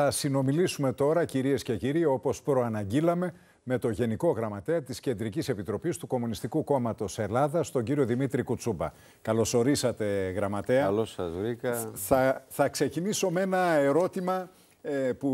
Θα συνομιλήσουμε τώρα, κυρίες και κύριοι, όπως προαναγγείλαμε, με το Γενικό Γραμματέα της Κεντρικής Επιτροπής του Κομμουνιστικού Κόμματος Ελλάδας, τον κύριο Δημήτρη Κουτσούμπα. Καλώς ορίσατε, Γραμματέα. Καλώς σας βρήκα. Θα, ξεκινήσω με ένα ερώτημα ε, που,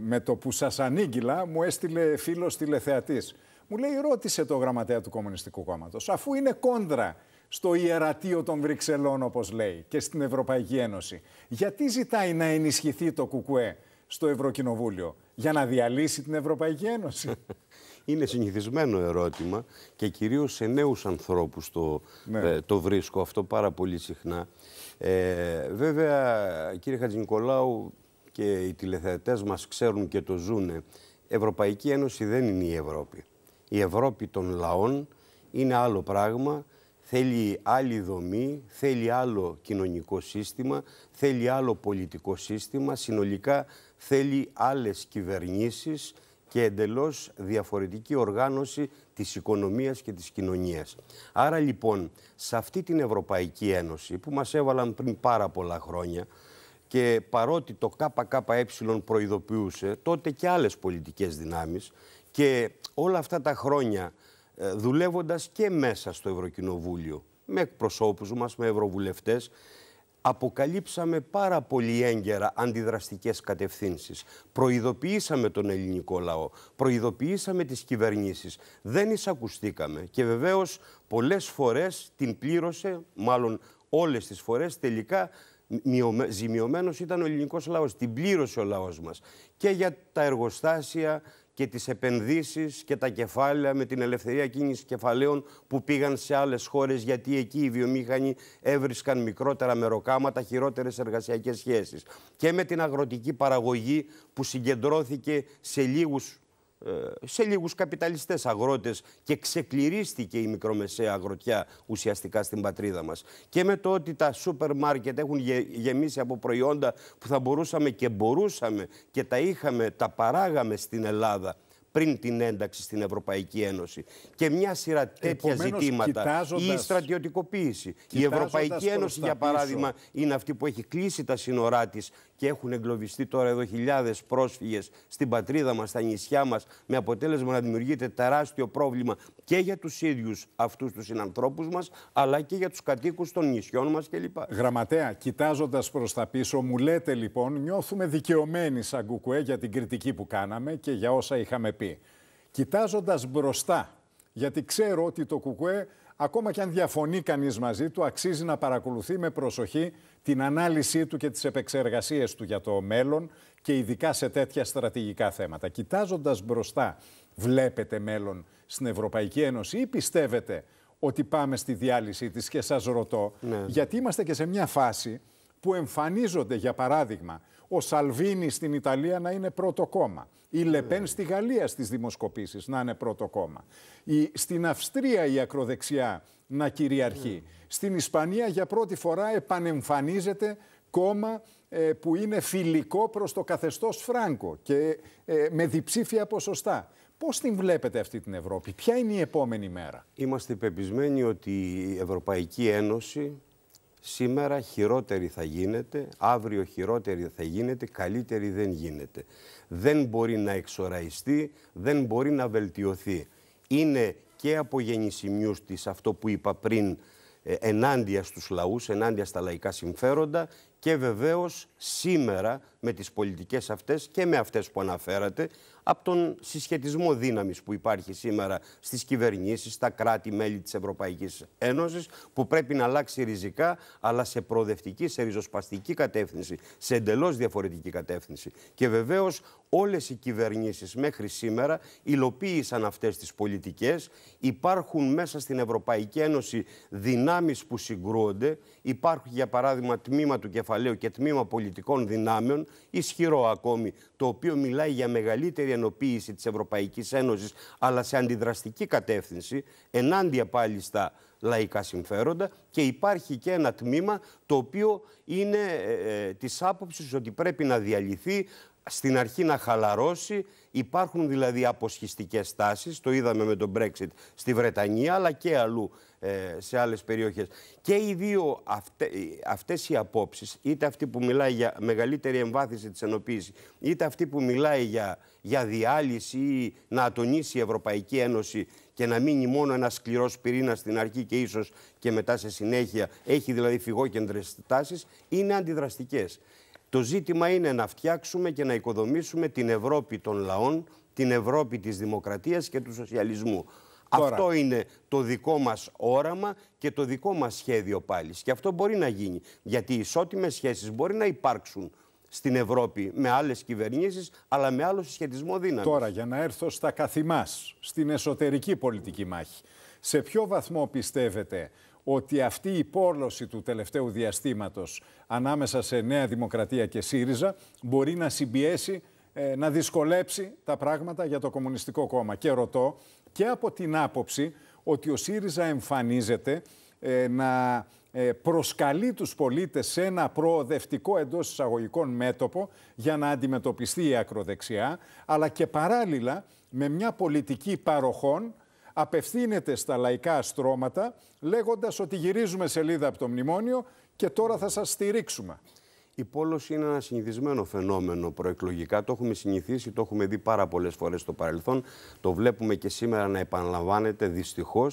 με το που σας ανήγγυλα μου έστειλε φίλος τηλεθεατής. Μου λέει, ρώτησε το Γραμματέα του Κομμουνιστικού Κόμματος, αφού είναι κόντρα στο ιερατείο των Βρυξελών, όπως λέει, και στην Ευρωπαϊκή Ένωση. Γιατί ζητάει να ενισχυθεί το ΚΚΕ στο Ευρωκοινοβούλιο, για να διαλύσει την Ευρωπαϊκή Ένωση. Είναι συνηθισμένο ερώτημα και κυρίως σε νέους ανθρώπους το, ναι. ε, το βρίσκω αυτό πάρα πολύ συχνά. Ε, βέβαια, κύριε Χατζηνικολάου και οι τηλεθεατές μας ξέρουν και το ζούνε, Ευρωπαϊκή Ένωση δεν είναι η Ευρώπη. Η Ευρώπη των λαών είναι άλλο πράγμα θέλει άλλη δομή, θέλει άλλο κοινωνικό σύστημα, θέλει άλλο πολιτικό σύστημα, συνολικά θέλει άλλες κυβερνήσεις και εντελώς διαφορετική οργάνωση της οικονομίας και της κοινωνίας. Άρα λοιπόν, σε αυτή την Ευρωπαϊκή Ένωση που μας έβαλαν πριν πάρα πολλά χρόνια και παρότι το ΚΚΕ προειδοποιούσε τότε και άλλες πολιτικές δυνάμεις και όλα αυτά τα χρόνια ε, δουλεύοντας και μέσα στο Ευρωκοινοβούλιο, με εκπροσώπους μας, με ευρωβουλευτές, αποκαλύψαμε πάρα πολύ έγκαιρα αντιδραστικές κατευθύνσεις. Προειδοποιήσαμε τον ελληνικό λαό, προειδοποιήσαμε τις κυβερνήσεις. Δεν εισακουστήκαμε και βεβαίως πολλές φορές την πλήρωσε, μάλλον όλες τις φορές τελικά ζημιωμένος ήταν ο ελληνικός λαός. Την πλήρωσε ο λαός μας και για τα εργοστάσια, και τις επενδύσεις και τα κεφάλαια με την ελευθερία κίνησης κεφαλαίων που πήγαν σε άλλες χώρες γιατί εκεί οι βιομήχανοι έβρισκαν μικρότερα μεροκάματα, χειρότερες εργασιακές σχέσεις. Και με την αγροτική παραγωγή που συγκεντρώθηκε σε λίγους ε, σε λίγους καπιταλιστές αγρότες και ξεκληρίστηκε η μικρομεσαία αγροτιά ουσιαστικά στην πατρίδα μας. Και με το ότι τα σούπερ μάρκετ έχουν γεμίσει από προϊόντα που θα μπορούσαμε και μπορούσαμε και τα είχαμε, τα παράγαμε στην Ελλάδα πριν την ένταξη στην Ευρωπαϊκή Ένωση. Και μια σειρά τέτοια Επομένως, ζητήματα. Η στρατιωτικοποίηση. Η Ευρωπαϊκή Ένωση, για παράδειγμα, είναι αυτή που έχει κλείσει τα σύνορά της και έχουν εγκλωβιστεί τώρα εδώ χιλιάδες πρόσφυγες στην πατρίδα μας, στα νησιά μας, με αποτέλεσμα να δημιουργείται τεράστιο πρόβλημα και για τους ίδιους αυτούς τους συνανθρώπους μας, αλλά και για τους κατοίκους των νησιών μας κλπ. Γραμματέα, κοιτάζοντας προς τα πίσω, μου λέτε λοιπόν, νιώθουμε δικαιωμένοι σαν κουκουέ για την κριτική που κάναμε και για όσα είχαμε πει πρέπει. Κοιτάζοντας μπροστά, γιατί ξέρω ότι το ΚΚΕ, ακόμα και αν διαφωνεί κανείς μαζί του, αξίζει να παρακολουθεί με προσοχή την ανάλυση του και τις επεξεργασίες του για το μέλλον και ειδικά σε τέτοια στρατηγικά θέματα. Κοιτάζοντας μπροστά, βλέπετε μέλλον στην Ευρωπαϊκή Ένωση ή πιστεύετε ότι πάμε στη διάλυση της και σας ρωτώ, ναι. γιατί είμαστε και σε μια φάση που εμφανίζονται, για παράδειγμα, ο Σαλβίνη στην Ιταλία να είναι πρώτο κόμμα. Η ε. Λεπέν στη Γαλλία στις δημοσκοπήσεις να είναι πρώτο κόμμα. Η, στην Αυστρία η ακροδεξιά να κυριαρχεί. Ε. Στην Ισπανία για πρώτη φορά επανεμφανίζεται κόμμα ε, που είναι φιλικό προς το καθεστώς Φράγκο και με διψήφια ποσοστά. Πώς την βλέπετε αυτή την Ευρώπη, ποια είναι η επόμενη μέρα. Είμαστε πεπισμένοι ότι η Ευρωπαϊκή Ένωση Σήμερα χειρότερη θα γίνεται, αύριο χειρότερη θα γίνεται, καλύτερη δεν γίνεται. Δεν μπορεί να εξοραϊστεί, δεν μπορεί να βελτιωθεί. Είναι και από γεννησιμιούς της αυτό που είπα πριν, ε, ενάντια στους λαούς, ενάντια στα λαϊκά συμφέροντα και βεβαίως σήμερα με τις πολιτικές αυτές και με αυτές που αναφέρατε από τον συσχετισμό δύναμης που υπάρχει σήμερα στις κυβερνήσεις, στα κράτη-μέλη της Ευρωπαϊκής Ένωσης που πρέπει να αλλάξει ριζικά αλλά σε προοδευτική, σε ριζοσπαστική κατεύθυνση, σε εντελώς διαφορετική κατεύθυνση. Και βεβαίως όλες οι κυβερνήσεις μέχρι σήμερα υλοποίησαν αυτές τις πολιτικές, υπάρχουν μέσα στην Ευρωπαϊκή Ένωση δυνάμεις που συγκρούονται, υπάρχουν, για παράδειγμα τμήμα του κεφαλαίου και τμήμα πολιτικών δυνάμεων, ισχυρό ακόμη, το οποίο μιλάει για μεγαλύτερη ενοποίηση της Ευρωπαϊκής Ένωσης, αλλά σε αντιδραστική κατεύθυνση, ενάντια πάλι στα λαϊκά συμφέροντα και υπάρχει και ένα τμήμα το οποίο είναι ε, ε της άποψης ότι πρέπει να διαλυθεί στην αρχή να χαλαρώσει. Υπάρχουν δηλαδή αποσχιστικές τάσεις, το είδαμε με τον Brexit στη Βρετανία αλλά και αλλού ε, σε άλλες περιοχές. Και οι δύο αυτε, αυτές οι απόψεις, είτε αυτή που μιλάει για μεγαλύτερη εμβάθυνση της ενοποίησης, είτε αυτή που μιλάει για, διάλυση ή να ατονίσει η Ευρωπαϊκή Ένωση και να μείνει μόνο ένας σκληρός πυρήνας στην αρχή και ίσως και μετά σε συνέχεια, έχει δηλαδή φυγόκεντρες τάσεις, είναι αντιδραστικές. Το ζήτημα είναι να φτιάξουμε και να οικοδομήσουμε την Ευρώπη των λαών, την Ευρώπη της δημοκρατίας και του σοσιαλισμού. Αυτό είναι το δικό μας όραμα και το δικό μας σχέδιο πάλι. Και αυτό μπορεί να γίνει, γιατί οι ισότιμες σχέσεις μπορεί να υπάρξουν στην Ευρώπη με άλλες κυβερνήσεις, αλλά με άλλο συσχετισμό δύναμης. Τώρα, για να έρθω στα καθημάς, στην εσωτερική πολιτική μάχη, σε ποιο βαθμό πιστεύετε ότι αυτή η πόλωση του τελευταίου διαστήματος ανάμεσα σε Νέα Δημοκρατία και ΣΥΡΙΖΑ μπορεί να συμπιέσει, ε, να δυσκολέψει τα πράγματα για το Κομμουνιστικό Κόμμα. Και ρωτώ και από την άποψη ότι ο ΣΥΡΙΖΑ εμφανίζεται ε, να ε, προσκαλεί τους πολίτες σε ένα προοδευτικό εντός εισαγωγικών μέτωπο για να αντιμετωπιστεί η ακροδεξιά, αλλά και παράλληλα με μια πολιτική παροχών απευθύνεται στα λαϊκά στρώματα λέγοντας ότι γυρίζουμε σελίδα από το μνημόνιο και τώρα θα σας στηρίξουμε. Η πόλωση είναι ένα συνηθισμένο φαινόμενο προεκλογικά. Το έχουμε συνηθίσει, το έχουμε δει πάρα πολλές φορές στο παρελθόν. Το βλέπουμε και σήμερα να επαναλαμβάνεται δυστυχώς.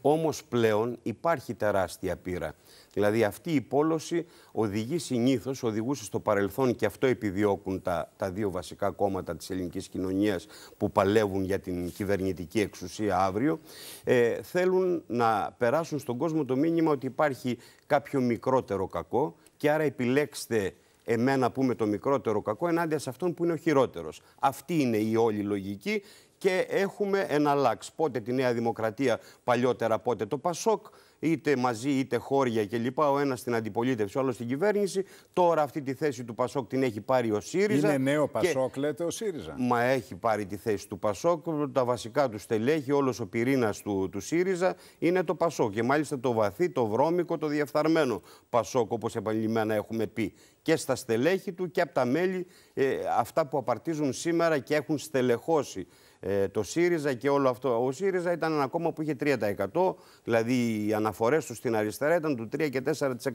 Όμως πλέον υπάρχει τεράστια πείρα. Δηλαδή αυτή η πόλωση οδηγεί συνήθως, οδηγούσε στο παρελθόν και αυτό επιδιώκουν τα, τα δύο βασικά κόμματα της ελληνικής κοινωνίας που παλεύουν για την κυβερνητική εξουσία αύριο. Ε, θέλουν να περάσουν στον κόσμο το μήνυμα ότι υπάρχει κάποιο μικρότερο κακό και άρα επιλέξτε εμένα που με το μικρότερο κακό ενάντια σε αυτόν που είναι ο χειρότερος. Αυτή είναι η όλη λογική και έχουμε ένα λάξ. Πότε τη Νέα Δημοκρατία, παλιότερα πότε το Πασόκ, είτε μαζί είτε χώρια κλπ. Ο ένας στην αντιπολίτευση, ο άλλος στην κυβέρνηση. Τώρα αυτή τη θέση του Πασόκ την έχει πάρει ο ΣΥΡΙΖΑ. Είναι νέο Πασόκ, και... λέτε ο ΣΥΡΙΖΑ. Μα έχει πάρει τη θέση του Πασόκ. Τα βασικά του στελέχη, όλος ο πυρήνας του, του ΣΥΡΙΖΑ είναι το Πασόκ. Και μάλιστα το βαθύ, το βρώμικο, το διεφθαρμένο Πασόκ, όπως επανειλημμένα έχουμε πει και στα στελέχη του και από τα μέλη ε, αυτά που απαρτίζουν σήμερα και έχουν στελεχώσει ε, το ΣΥΡΙΖΑ και όλο αυτό. Ο ΣΥΡΙΖΑ ήταν ένα κόμμα που είχε 3%, δηλαδή οι αναφορές τους στην αριστερά ήταν του 3 και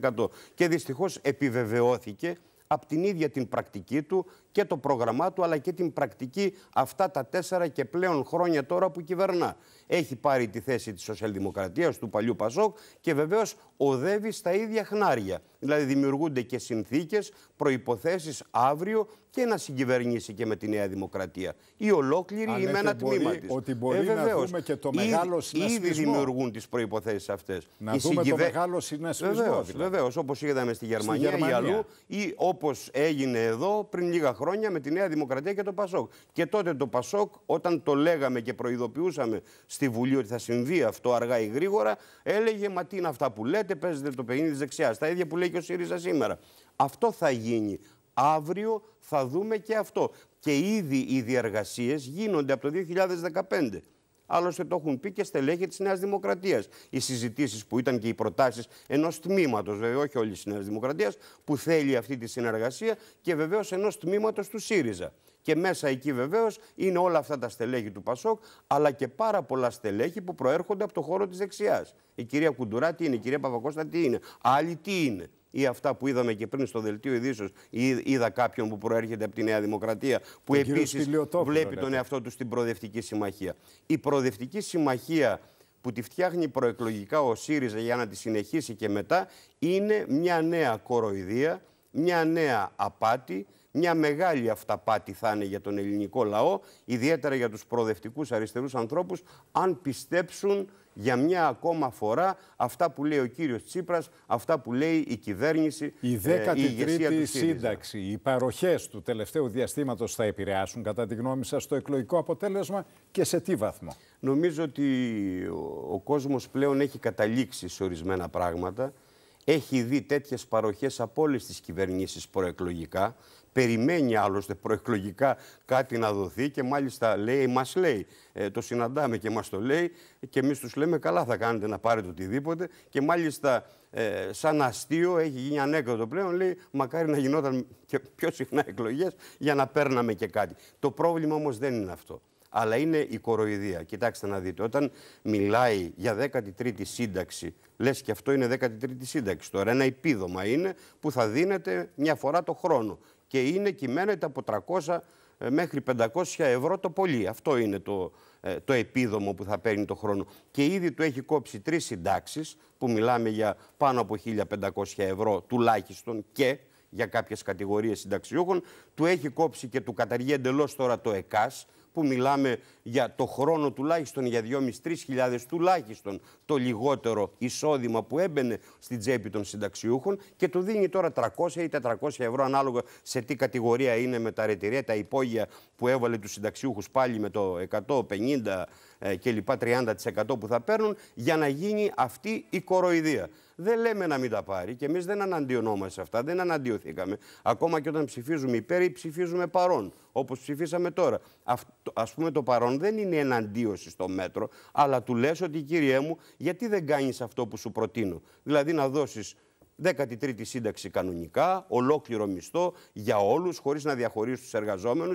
4%. Και δυστυχώς επιβεβαιώθηκε από την ίδια την πρακτική του και το πρόγραμμά του αλλά και την πρακτική αυτά τα τέσσερα και πλέον χρόνια τώρα που κυβερνά. Έχει πάρει τη θέση της σοσιαλδημοκρατίας του παλιού Πασόκ και βεβαίως οδεύει στα ίδια χνάρια. Δηλαδή δημιουργούνται και συνθήκες, προϋποθέσεις αύριο και να συγκυβερνήσει και με τη Νέα Δημοκρατία. Ή ολόκληρη Αν ή με ένα τμήμα της. Ότι ε, μπορεί ε, να δούμε και το μεγάλο συνασπισμό. Ήδη δημιουργούν τις προποθέσει αυτές. Να δούμε συγκυβε... το μεγάλο συνασπισμό. Βεβαίως, δηλαδή. βεβαίως είδαμε στη Γερμανία, στη Γερμανία. ή αλλού ή έγινε εδώ πριν λίγα χρόνια χρόνια με τη Νέα Δημοκρατία και το Πασόκ. Και τότε το Πασόκ, όταν το λέγαμε και προειδοποιούσαμε στη Βουλή ότι θα συμβεί αυτό αργά ή γρήγορα, έλεγε Μα τι είναι αυτά που λέτε, παίζετε το παιχνίδι της δεξιάς. Τα ίδια που λέει και ο ΣΥΡΙΖΑ σήμερα. Αυτό θα γίνει. Αύριο θα δούμε και αυτό. Και ήδη οι διαργασίε γίνονται από το 2015. Άλλωστε το έχουν πει και στελέχη της Νέας Δημοκρατίας. Οι συζητήσεις που ήταν και οι προτάσεις ενός τμήματος, βέβαια, όχι όλης της Νέας Δημοκρατίας, που θέλει αυτή τη συνεργασία και βεβαίως ενός τμήματος του ΣΥΡΙΖΑ. Και μέσα εκεί βεβαίως είναι όλα αυτά τα στελέχη του Πασόκ, αλλά και πάρα πολλά στελέχη που προέρχονται από το χώρο της δεξιάς. Η κυρία Κουντουρά τι είναι, η κυρία Παπακώστα τι είναι, άλλοι τι είναι ή αυτά που είδαμε και πριν στο δελτίο ειδήσεως, ή είδα κάποιον που προέρχεται από τη Νέα Δημοκρατία, που επίση βλέπει τον εαυτό του στην Προοδευτική Συμμαχία. Η Προοδευτική Συμμαχία που τη φτιάχνει προεκλογικά ο ΣΥΡΙΖΑ για να τη συνεχίσει και μετά, είναι μια νέα κοροϊδία, μια νέα απάτη, μια μεγάλη αυταπάτη θα είναι για τον ελληνικό λαό, ιδιαίτερα για τους προοδευτικούς αριστερούς ανθρώπους, αν πιστέψουν για μια ακόμα φορά αυτά που λέει ο κύριος Τσίπρας, αυτά που λέει η κυβέρνηση, η 13η ε, η η σύνταξη, οι παροχές του τελευταίου διαστήματος θα επηρεάσουν κατά τη γνώμη σας το εκλογικό αποτέλεσμα και σε τι βαθμό. Νομίζω ότι ο κόσμος πλέον έχει καταλήξει σε ορισμένα πράγματα. Έχει δει τέτοιες παροχές από όλες τις κυβερνήσεις προεκλογικά. Περιμένει άλλωστε προεκλογικά κάτι να δοθεί και μάλιστα λέει, μας λέει, ε, το συναντάμε και μας το λέει και εμείς τους λέμε καλά θα κάνετε να πάρετε οτιδήποτε και μάλιστα ε, σαν αστείο έχει γίνει ανέκδοτο πλέον λέει μακάρι να γινόταν και πιο συχνά εκλογές για να παίρναμε και κάτι. Το πρόβλημα όμως δεν είναι αυτό αλλά είναι η κοροϊδία. Κοιτάξτε να δείτε, όταν μιλάει για 13η σύνταξη, λες και αυτό είναι 13η σύνταξη. Τώρα ένα επίδομα είναι που θα δίνεται μια φορά το χρόνο και είναι κυμαίνεται από 300 ε, μέχρι 500 ευρώ το πολύ. Αυτό είναι το, ε, το επίδομο που θα παίρνει το χρόνο. Και ήδη του έχει κόψει τρεις συντάξεις που μιλάμε για πάνω από 1500 ευρώ τουλάχιστον και για κάποιες κατηγορίες συνταξιούχων. Του έχει κόψει και του καταργεί εντελώς τώρα το ΕΚΑΣ που μιλάμε για το χρόνο τουλάχιστον για 2.500-3.000 τουλάχιστον το λιγότερο εισόδημα που έμπαινε στην τσέπη των συνταξιούχων και του δίνει τώρα 300 ή 400 ευρώ ανάλογα σε τι κατηγορία είναι με τα ρετηρία, τα υπόγεια που έβαλε τους συνταξιούχους πάλι με το 150 ε, και λοιπά 30% που θα παίρνουν για να γίνει αυτή η κοροϊδία. Δεν λέμε να μην τα πάρει και εμείς δεν αναντιωνόμαστε αυτά, δεν αναντιωθήκαμε. Ακόμα και όταν ψηφίζουμε υπέρ ή ψηφίζουμε παρόν, όπως ψηφίσαμε τώρα. Ας πούμε, το παρόν δεν είναι εναντίωση στο μέτρο, αλλά του λες ότι, κύριέ μου, γιατί δεν κάνεις αυτό που σου προτείνω. Δηλαδή να δώσεις 13η σύνταξη κανονικά, ολόκληρο μισθό για όλους, χωρίς να διαχωρίσει τους εργαζόμενους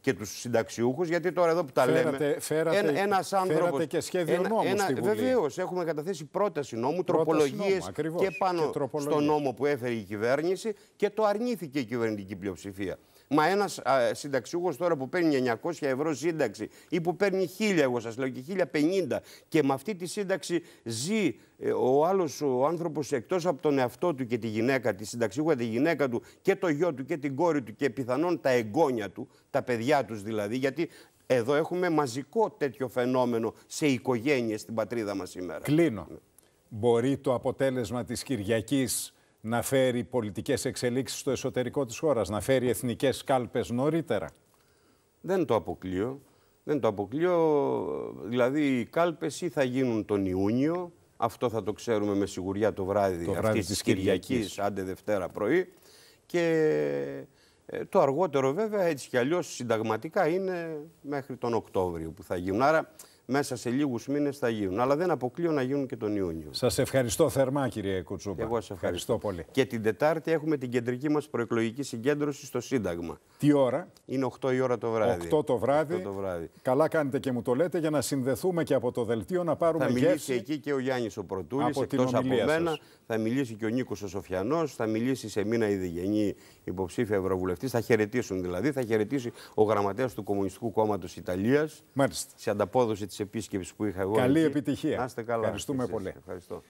και τους συνταξιούχους. Γιατί τώρα εδώ που τα λέμε. Φέρατε, ένα άνθρωπο. και σχέδιο νόμου. Ένα, Βεβαίως, έχουμε καταθέσει πρόταση νόμου, τροπολογίε και πάνω και στον νόμο που έφερε η κυβέρνηση και το αρνήθηκε η κυβερνητική πλειοψηφία. Μα ένας συνταξιούχος τώρα που παίρνει 900 ευρώ σύνταξη ή που παίρνει 1000, εγώ σας λέω και 1050 και με αυτή τη σύνταξη ζει ε, ο άλλος ο άνθρωπος εκτός από τον εαυτό του και τη γυναίκα, τη συνταξιούχα τη γυναίκα του και το γιο του και την κόρη του και πιθανόν τα εγγόνια του, τα παιδιά τους δηλαδή, γιατί εδώ έχουμε μαζικό τέτοιο φαινόμενο σε οικογένειες στην πατρίδα μας σήμερα. Κλείνω. Μπορεί το αποτέλεσμα της Κυριακής να φέρει πολιτικές εξελίξεις στο εσωτερικό της χώρας, να φέρει εθνικές κάλπες νωρίτερα. Δεν το αποκλείω. Δεν το αποκλείω. Δηλαδή οι κάλπες ή θα γίνουν τον Ιούνιο, αυτό θα το ξέρουμε με σιγουριά το βράδυ, το αυτής της Κυριακής, άντε Δευτέρα πρωί. Και ε, το αργότερο βέβαια έτσι κι αλλιώς συνταγματικά είναι μέχρι τον Οκτώβριο που θα γίνουν. Άρα μέσα σε λίγους μήνες θα γίνουν. Αλλά δεν αποκλείω να γίνουν και τον Ιούνιο. Σας ευχαριστώ θερμά, κύριε Κουτσούπα. Εγώ σας ευχαριστώ. ευχαριστώ. πολύ. Και την Τετάρτη έχουμε την κεντρική μας προεκλογική συγκέντρωση στο Σύνταγμα. Τι ώρα? Είναι 8 η ώρα το βράδυ. 8 το βράδυ. 8 το βράδυ. Καλά κάνετε και μου το λέτε για να συνδεθούμε και από το δελτίο να πάρουμε γεύση. Θα μιλήσει εκεί και ο Γιάννης ο από εκτός από μένα. Θα μιλήσει και ο Νίκος ο Σοφιανός, θα μιλήσει σε μήνα η διγενή υποψήφια Ευρωβουλευτής. Θα χαιρετήσουν δηλαδή, θα χαιρετήσει ο γραμματέας του Κομμουνιστικού Κόμματος Ιταλίας σε ανταπόδοση της επίσκεψης που είχα εγώ. Καλή επιτυχία. Να είστε καλά. Ευχαριστούμε πολύ. Ευχαριστώ.